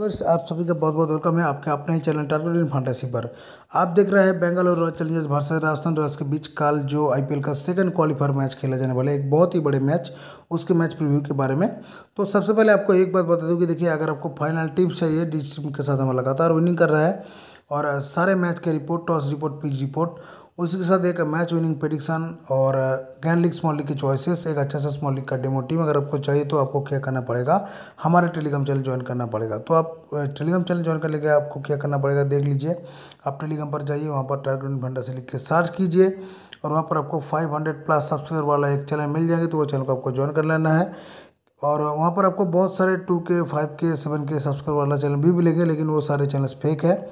viewers आप सभी का बहुत बहुत वेलकम है आपके अपने ही चैनल टारगेट इन फांटेसी पर आप देख रहे हैं बंगाल और रॉयल चैलेंजर्स भारत राजस्थान रॉयल्स के बीच कल जो आईपीएल का सेकंड क्वालिफायर मैच खेला जाने वाला है एक बहुत ही बड़े मैच उसके मैच प्रीव्यू के बारे में तो सबसे पहले आपको एक बात बता दूँ कि देखिए अगर आपको फाइनल टीम्स चाहिए डी टीम के साथ हमें लगातार विनिंग कर रहा है और सारे मैच के report toss report pitch report उसके साथ एक मैच विनिंग प्रडिक्शन और गैनलिक स्मॉल लीग की चॉइसेस एक अच्छा सा स्मॉल लीग का डेमो टीम अगर आपको चाहिए तो आपको क्या करना पड़ेगा हमारे टेलीग्राम चैनल ज्वाइन करना पड़ेगा तो आप टेलीग्राम चैनल ज्वाइन करने के आपको क्या करना पड़ेगा देख लीजिए आप टेलीग्राम पर जाइए वहाँ पर टारगेट फंडा से लिख के सर्च कीजिए और वहाँ पर आपको फाइव प्लस सब्सक्राइबर वाला एक चैनल मिल जाएंगे तो वो चैनल को आपको ज्वाइन कर लेना है और वहाँ पर आपको बहुत सारे टू के फाइव के सेवन के सब्सक्राइबर वाला चैनल भी मिलेंगे लेकिन वो सारे चैनल्स फेक है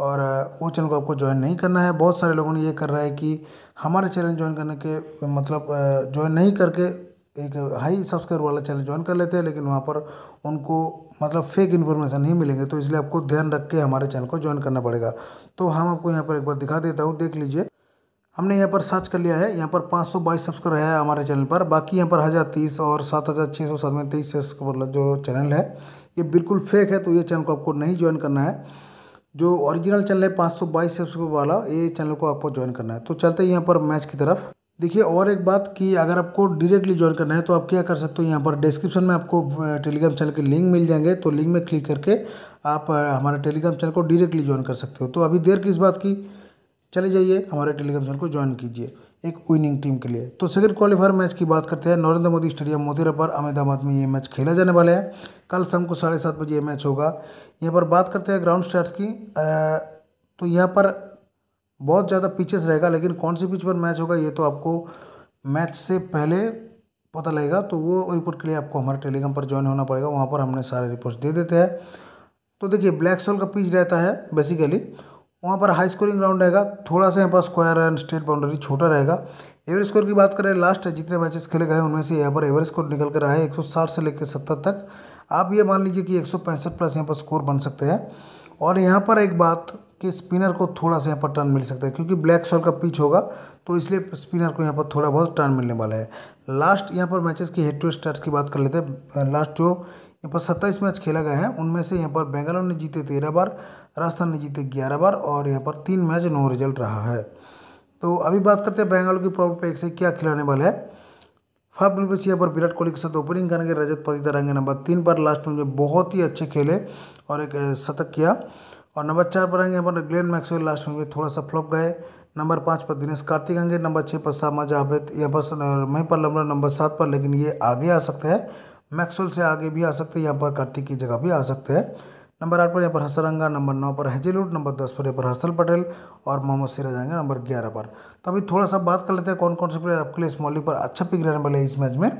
और वो चैनल को आपको ज्वाइन नहीं करना है बहुत सारे लोगों ने ये कर रहा है कि हमारे चैनल ज्वाइन करने के मतलब ज्वाइन नहीं करके एक हाई सब्सक्राइब वाला चैनल ज्वाइन कर लेते हैं लेकिन वहाँ पर उनको मतलब फेक इन्फॉर्मेशन नहीं मिलेंगे तो इसलिए आपको ध्यान रख के हमारे चैनल को ज्वाइन करना पड़ेगा तो हम आपको यहाँ पर एक बार दिखा देता हूँ देख लीजिए हमने यहाँ पर सर्च कर लिया है यहाँ पर 522 सब्सक्राइबर है हमारे चैनल पर बाकी यहाँ पर हज़ार तीस और सात हज़ार छः सौ सात में तेईस सब्सक्राइबर जो चैनल है ये बिल्कुल फेक है तो ये चैनल को आपको नहीं ज्वाइन करना है जो ओरिजिनल चैनल है पाँच सौ बाईस सबसे वाला ये चैनल को आपको ज्वाइन करना है तो चलते हैं यहाँ पर मैच की तरफ देखिए और एक बात कि अगर आपको डायरेक्टली ज्वाइन करना है तो आप क्या कर सकते हो यहाँ पर डिस्क्रिप्शन में आपको टेलीग्राम चैनल के लिंक मिल जाएंगे तो लिंक में क्लिक करके आप हमारे टेलीग्राम चैनल को डायरेक्टली ज्वाइन कर सकते हो तो अभी देर किस बात की चले जाइए हमारे टेलीग्राम चैनल को ज्वाइन कीजिए एक विनिंग टीम के लिए तो सेकंड क्वालिफायर मैच की बात करते हैं नरेंद्र मोदी स्टेडियम मोतीरा पर अहमदाबाद में ये मैच खेला जाने वाला है कल शाम को साढ़े सात बजे ये मैच होगा यहाँ पर बात करते हैं ग्राउंड स्टार्स की आ, तो यहाँ पर बहुत ज़्यादा पिचेस रहेगा लेकिन कौन सी पिच पर मैच होगा ये तो आपको मैच से पहले पता लगेगा तो वो रिपोर्ट के लिए आपको हमारे टेलीग्राम पर ज्वाइन होना पड़ेगा वहाँ पर हमने सारे रिपोर्ट्स दे देते हैं तो देखिए ब्लैक सोल का पिच रहता है बेसिकली वहाँ पर हाई स्कोरिंग राउंड रहेगा थोड़ा सा यहाँ पर स्क्वायर एंड स्टेट बाउंड्री छोटा रहेगा एवरेज स्कोर की बात करें लास्ट जितने मैचेस खेले गए उनमें से यहाँ पर एवरेज स्कोर निकल कर रहा है 160 से लेकर 70 तक आप ये मान लीजिए कि 165 प्लस यहाँ पर स्कोर बन सकते हैं और यहाँ पर एक बात कि स्पिनर को थोड़ा सा यहाँ पर टर्न मिल सकता है क्योंकि ब्लैक सॉल का पिच होगा तो इसलिए स्पिनर को यहाँ पर थोड़ा बहुत टर्न मिलने वाला है लास्ट यहाँ पर मैचेस की हेड टू स्टार्ट की बात कर लेते हैं लास्ट जो यहाँ पर सत्ताईस मैच खेला गया है उनमें से यहाँ पर बेंगलोर ने जीते तेरह बार राजस्थान ने जीते ग्यारह बार और यहाँ पर तीन मैच नो रिजल्ट रहा है तो अभी बात करते हैं बेंगलोर की प्रॉपर पैक से क्या खिलाने वाले हैं फाइव बिल्कुल यहाँ पर विराट कोहली के साथ ओपनिंग करेंगे रजत पतिता रहेंगे नंबर तीन पर लास्ट में बहुत ही अच्छे खेले और एक शतक किया और नंबर चार पर आएंगे यहाँ पर ग्लेन मैक्सवेल लास्ट में थोड़ा सा फ्लॉप गए नंबर पाँच पर दिनेश कार्तिक आएंगे नंबर छः पर शामा जावेद यहाँ पर मई पर नंबर नंबर सात पर लेकिन ये आगे आ सकते हैं मैक्सुल से आगे भी आ सकते हैं यहाँ पर कार्तिक की जगह भी आ सकते हैं नंबर आठ पर यहाँ पर हसरंगा नंबर नौ पर हेजिलुड नंबर दस पर यहाँ पर हर्षल पटेल और मोहम्मद सिराज आएंगे नंबर ग्यारह पर तो अभी थोड़ा सा बात कर लेते हैं कौन कौन से प्लेयर आपके लिए इस लीग पर अच्छा पिक रहने वाले इस मैच में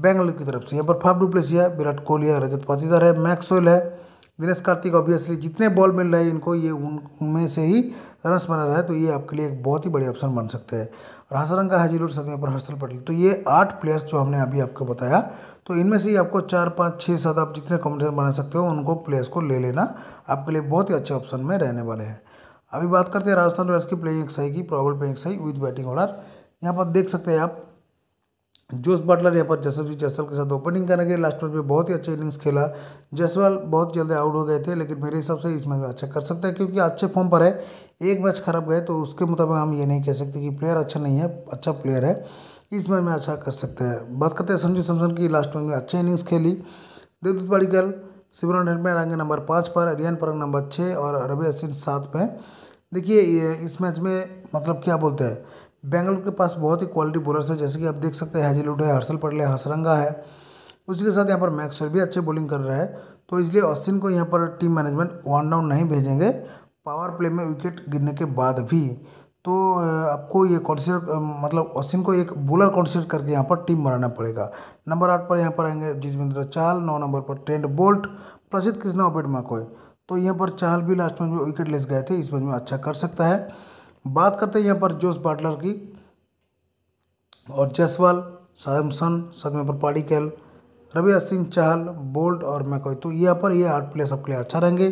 बेंगलुरु की तरफ से यहाँ पर फाफ डुप्लेसी है विराट कोहली है रजत पाटीदार है मैक्सवेल है दिनेश कार्तिक ऑब्वियसली जितने बॉल मिल रहे हैं इनको ये उनमें से ही रस बना रहा है तो ये आपके लिए एक बहुत ही बड़े ऑप्शन बन सकते हैं और का हाजीर और सदियों पर हर्षल पटेल तो ये आठ प्लेयर्स जो हमने अभी आपको बताया तो इनमें से ही आपको चार पाँच छः सात आप जितने कॉम्बिनेशन बना सकते हो उनको प्लेयर्स को ले लेना आपके लिए बहुत ही अच्छे ऑप्शन में रहने वाले हैं अभी बात करते हैं राजस्थान रॉयल्स की प्लेइंग सही की प्रॉबल प्लेइंग सही विद बैटिंग ऑर्डर यहाँ पर देख सकते हैं आप जोस बटलर यहाँ पर जसप्रीत जसवाल के साथ ओपनिंग करने गए लास्ट मैच में बहुत ही अच्छे इनिंग्स खेला जसवाल बहुत जल्दी आउट हो गए थे लेकिन मेरे हिसाब से इस मैच में अच्छा कर सकता है क्योंकि अच्छे फॉर्म पर है एक मैच खराब गए तो उसके मुताबिक हम ये नहीं कह सकते कि प्लेयर अच्छा नहीं है अच्छा प्लेयर है इस मैच में अच्छा कर सकता है बात करते हैं संजू सैमसन की लास्ट मैच में अच्छी इनिंग्स खेली देवदूत पाड़ीकल सिमरन हेडमैन आगे नंबर पाँच पर रियान परंग नंबर छः और रवि अश्विन सात पे देखिए इस मैच में मतलब क्या बोलते हैं बेंगलुरु के पास बहुत ही क्वालिटी बॉलर्स है जैसे कि आप देख सकते हैं हैजीलुड है हर्षल पटेल है हसरंगा है उसके साथ यहाँ पर मैक्सवेल भी अच्छे बॉलिंग कर रहा है तो इसलिए अश्विन को यहाँ पर टीम मैनेजमेंट वन डाउन नहीं भेजेंगे पावर प्ले में विकेट गिरने के बाद भी तो आपको ये कॉन्सिडर मतलब अश्विन को एक बॉलर कॉन्सिडर करके यहाँ पर टीम बनाना पड़ेगा नंबर आठ पर यहाँ पर आएंगे जिजमेंद्र चाल नौ नंबर पर Trent Boult Prasidh Krishna Obed McCoy तो यहाँ पर चाल भी लास्ट मैच में विकेट लेस गए थे इस मैच में अच्छा कर सकता है बात करते हैं यहाँ पर जोस बाटलर की और जसवाल सैमसन संगम पर पाडिकल रवि सिंह चहल बोल्ट और मैकोई तो यहाँ पर ये आठ प्लेयर सबके लिए अच्छा रहेंगे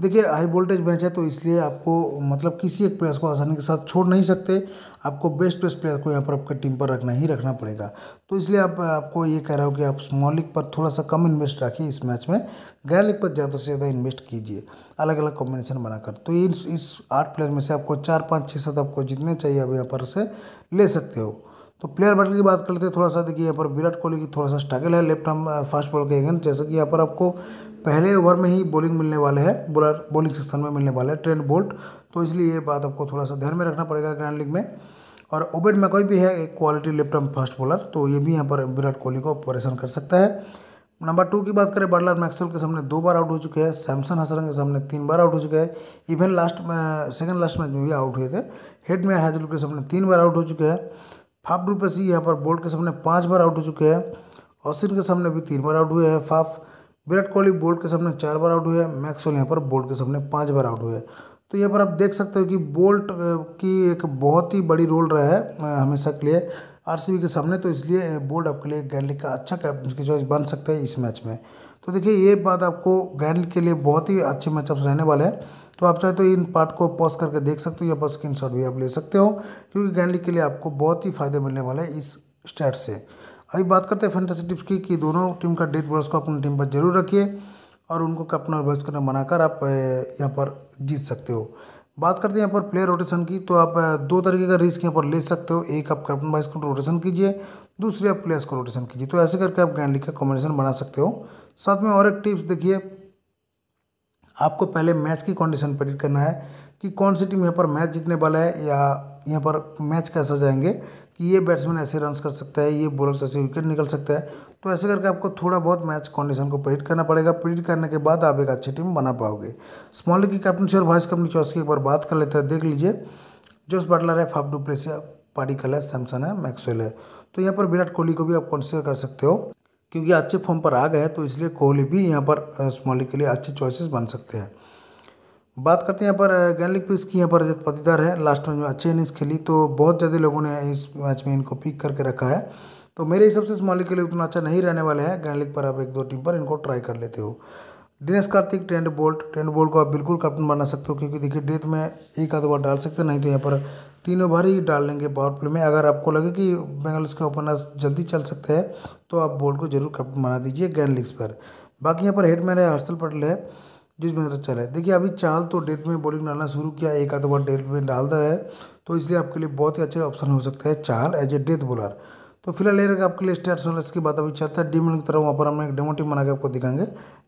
देखिए हाई वोल्टेज बेंच है तो इसलिए आपको मतलब किसी एक प्लेयर को आसानी के साथ छोड़ नहीं सकते आपको बेस्ट बेस्ट प्लेयर को यहाँ पर आपके टीम पर रखना ही रखना पड़ेगा तो इसलिए आप आपको ये कह रहा हो कि आप स्मॉल लीग पर थोड़ा सा कम इन्वेस्ट रखिए इस मैच में गैर लीग पर ज़्यादा से ज़्यादा इन्वेस्ट कीजिए अलग अलग कॉम्बिनेशन बनाकर तो इस इस आठ प्लेयर में से आपको चार पाँच छः सात आपको जितने चाहिए आप यहाँ पर से ले सकते हो तो प्लेयर बैटल की बात करते हैं थोड़ा सा देखिए यहाँ पर विराट कोहली की थोड़ा सा स्ट्रगल है लेफ्ट हम फास्ट बॉल के अगेंस्ट जैसे कि यहाँ पर आपको पहले ओवर में ही बॉलिंग मिलने वाले हैं बॉलर बॉलिंग सेक्शन में मिलने वाले हैं ट्रेंड बोल्ट तो इसलिए ये बात आपको थोड़ा सा ध्यान में रखना पड़ेगा ग्रैंड लीग में और ओबेड कोई भी है एक quality left arm fast bowler तो ये भी यहाँ पर विराट कोहली को परेशान कर सकता है नंबर टू की बात करें बटलर मैक्सवेल के सामने दो बार आउट हो चुके हैं सैमसन हसरन के सामने तीन बार आउट हो चुके हैं इवन लास्ट में सेकंड लास्ट मैच में भी आउट हुए थे हेड मेयर हाजुल के सामने तीन बार आउट हो चुके हैं फाफ डुप्लेसी यहाँ पर बोल्ट के सामने पाँच बार आउट हो चुके हैं ऑसिन के सामने भी तीन बार आउट हुए हैं फाफ विराट कोहली बोल्ट के सामने चार बार आउट हुए हैं मैक्सवेल यहाँ पर बोल्ट के सामने पाँच बार आउट हुए हैं तो यहाँ पर आप देख सकते हो कि बोल्ट की एक बहुत ही बड़ी रोल रहा है हमेशा के लिए आरसीबी के सामने तो इसलिए बोल्ट आपके लिए गैंडली का अच्छा कैप्टन की चॉइस बन सकता है इस मैच में तो देखिए ये बात आपको गैंडलिक के लिए बहुत ही अच्छे मैचअप्स रहने वाले हैं तो आप चाहे तो इन पार्ट को पॉज करके देख सकते हो या पर स्क्रीन भी आप ले सकते हो क्योंकि गैंडली के लिए आपको बहुत ही फायदा मिलने वाला है इस स्टैट से अभी बात करते हैं फैंटेसी टिप्स की कि दोनों टीम का डेथ बॉल्स को अपनी टीम पर जरूर रखिए और उनको कैप्टन और वाइस कैप्टन बनाकर आप यहाँ पर जीत सकते हो बात करते हैं यहाँ पर प्लेयर रोटेशन की तो आप दो तरीके का रिस्क यहाँ पर ले सकते हो एक आप कैप्टन वाइस को रोटेशन कीजिए दूसरे आप प्लेयर्स को रोटेशन कीजिए तो ऐसे करके आप गैंडली का कॉम्बिनेशन बना सकते हो साथ में और एक टिप्स देखिए आपको पहले मैच की कंडीशन प्रेडिक्ट करना है कि कौन सी टीम यहाँ पर मैच जीतने वाला है या यहाँ पर मैच कैसा जाएंगे कि ये बैट्समैन ऐसे रन कर सकता है ये बॉलर्स ऐसे विकेट निकल सकता है तो ऐसे करके आपको थोड़ा बहुत मैच कंडीशन को प्रेडिक्ट करना पड़ेगा प्रेडिक्ट करने के बाद आप एक अच्छी टीम बना पाओगे स्मॉल की कैप्टनशी और वाइस कैप्टन चॉइस की एक बार बात कर लेते हैं देख लीजिए जोस बटलर है फाफ डुप्लेसिया पार्टिकल है सैमसन है मैक्सवेल है तो यहाँ पर विराट कोहली को भी आप कंसिडर कर सकते हो क्योंकि अच्छे फॉर्म पर आ गए तो इसलिए कोहली भी यहाँ पर स्मॉल के लिए अच्छे चॉइसेस बन सकते हैं बात करते हैं यहाँ पर गैनलिक लीग की यहाँ पर रजत पतिदार है लास्ट मैच में अच्छी इनिंग्स खेली तो बहुत ज़्यादा लोगों ने इस मैच में इनको पिक करके रखा है तो मेरे हिसाब से स्मॉल के लिए उतना अच्छा नहीं रहने वाले हैं गैनलिक पर आप एक दो टीम पर इनको ट्राई कर लेते हो Dinesh Karthik Trent Boult Trent Boult को आप बिल्कुल कैप्टन बना सकते हो क्योंकि देखिए डेथ में एक आध बार डाल सकते हैं नहीं तो यहाँ पर तीन ओवर ही डाल लेंगे पावर प्ले में अगर आपको लगे कि बंगाल्स का ओपनर्स जल्दी चल सकते हैं तो आप बॉल को जरूर कैप्टन बना दीजिए गैन लिग्स पर बाकी यहाँ पर हेड है हर्षल पटेल है जिसमें तो मतलब चला है देखिए अभी चाल तो डेथ में बॉलिंग डालना शुरू किया एक आधो बार डेथ में डाल रहा है तो इसलिए आपके लिए बहुत ही अच्छे ऑप्शन हो सकता है चाल एज ए डेथ बॉलर तो फिलहाल ये रहेगा आपके लिए स्टार सोलर्स की बात अभी चलता है डीम की तरफ वहाँ पर हमने एक डेमो टीम बना के आपको दिखाएंगे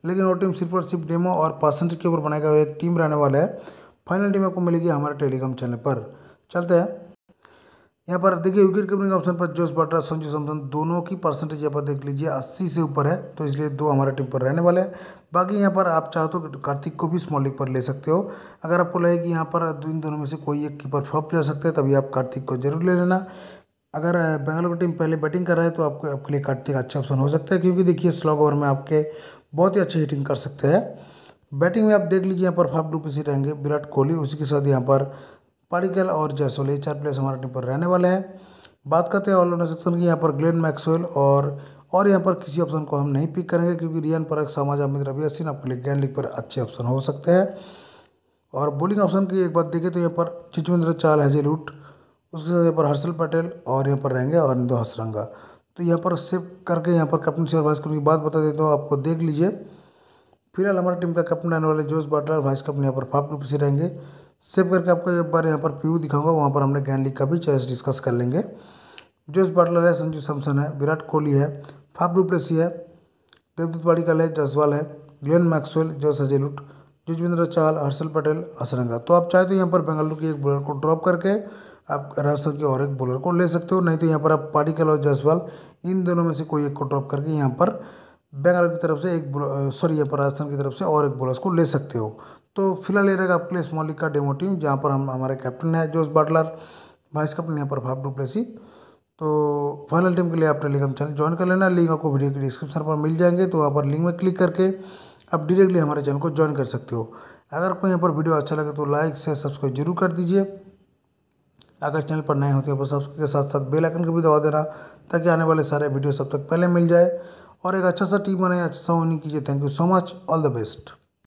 लेकिन वो टीम सिर्फ और सिर्फ डेमो और परसेंटेज के ऊपर बनाया हुआ एक टीम रहने वाला है फाइनल टीम आपको मिलेगी हमारे टेलीग्राम चैनल पर चलते हैं यहाँ पर देखिए विकेट कीपिंग ऑप्शन पर जोश बटर संजू सैमसन दोनों की परसेंटेज यहाँ पर देख लीजिए अस्सी से ऊपर है तो इसलिए दो हमारे टीम पर रहने वाले हैं बाकी यहाँ पर आप चाहो तो कार्तिक को भी स्मॉल लीग पर ले सकते हो अगर आपको लगे कि यहाँ पर इन दोनों में से कोई एक कीपर फ्लॉप जा सकते हैं तभी आप कार्तिक को जरूर ले लेना अगर बेंगलोर की टीम पहले बैटिंग कर रहा है तो आपको आपके लिए कार्तिक अच्छा ऑप्शन हो सकता है क्योंकि देखिए स्लॉग ओवर में आपके बहुत ही अच्छी हिटिंग कर सकते हैं बैटिंग में आप देख लीजिए यहाँ पर फाफ डुप्लेसी रहेंगे विराट कोहली उसी के साथ यहाँ पर पारिकल और जयसोल ये चार प्लेयर्स हमारे टीम पर रहने वाले हैं बात करते हैं ऑलराउंडर सेक्शन की यहाँ पर ग्लेन मैक्सवेल और और यहाँ पर किसी ऑप्शन को हम नहीं पिक करेंगे क्योंकि रियान परख समाज अमित रवि असिन आपके लिए गैन लीग पर अच्छे ऑप्शन हो सकते हैं और बॉलिंग ऑप्शन की एक बात देखें तो यहाँ पर चिचविंद्र चाल हैजेलूट उसके साथ यहाँ पर हर्षल पटेल और यहाँ पर रहेंगे और इंदो हसरंगा तो यहाँ पर सेव करके यहाँ पर कैप्टन और वाइस कैप्टन की बात बता देता हूँ आपको देख लीजिए फिलहाल हमारी टीम का कैप्टन रहने वाले जोश बाटला वाइस कैप्टन यहाँ पर फाफ से रहेंगे सेव करके आपको एक बार यहाँ पर पी दिखाऊंगा वहाँ पर हमने गैन लीग का भी चॉइस डिस्कस कर लेंगे जोस बटलर है संजू सैमसन है विराट कोहली है फाफ डुप्लेसी है देवदूत पाड़ीकल है जसवाल है Glenn Maxwell Josh Hazlewood Yuzvendra Chahal Harshal Patel Hasaranga तो आप चाहे तो यहाँ पर बेंगलुरु के एक बॉलर को ड्रॉप करके आप राजस्थान के और एक बॉलर को ले सकते हो नहीं तो यहाँ पर आप पाडिकल और जायसवाल इन दोनों में से कोई एक को ड्रॉप करके यहाँ पर बेंगलुरु की तरफ से एक सॉरी यहाँ पर राजस्थान की तरफ से और एक बॉलर को ले सकते हो तो फिलहाल ये रहेगा आपके लिए स्मॉल लीग का डेमो टीम जहाँ पर हम हमारे कैप्टन है जोस बाटलर वाइस कैप्टन यहाँ पर भाव डुप्लेसी तो फाइनल टीम के लिए आप टेलीग्राम चैनल ज्वाइन कर लेना लिंक आपको वीडियो के डिस्क्रिप्शन पर मिल जाएंगे तो वहाँ पर लिंक में क्लिक करके आप डायरेक्टली हमारे चैनल को ज्वाइन कर सकते हो अगर आपको यहाँ पर वीडियो अच्छा लगे तो लाइक शेयर सब्सक्राइब जरूर कर दीजिए अगर चैनल पर नए होते हो तो सब्सक्राइब के साथ साथ बेल आइकन को भी दबा देना ताकि आने वाले सारे वीडियो सब तक पहले मिल जाए और एक अच्छा सा टीम बनाए अच्छा सा विनिंग कीजिए thank you so much all the best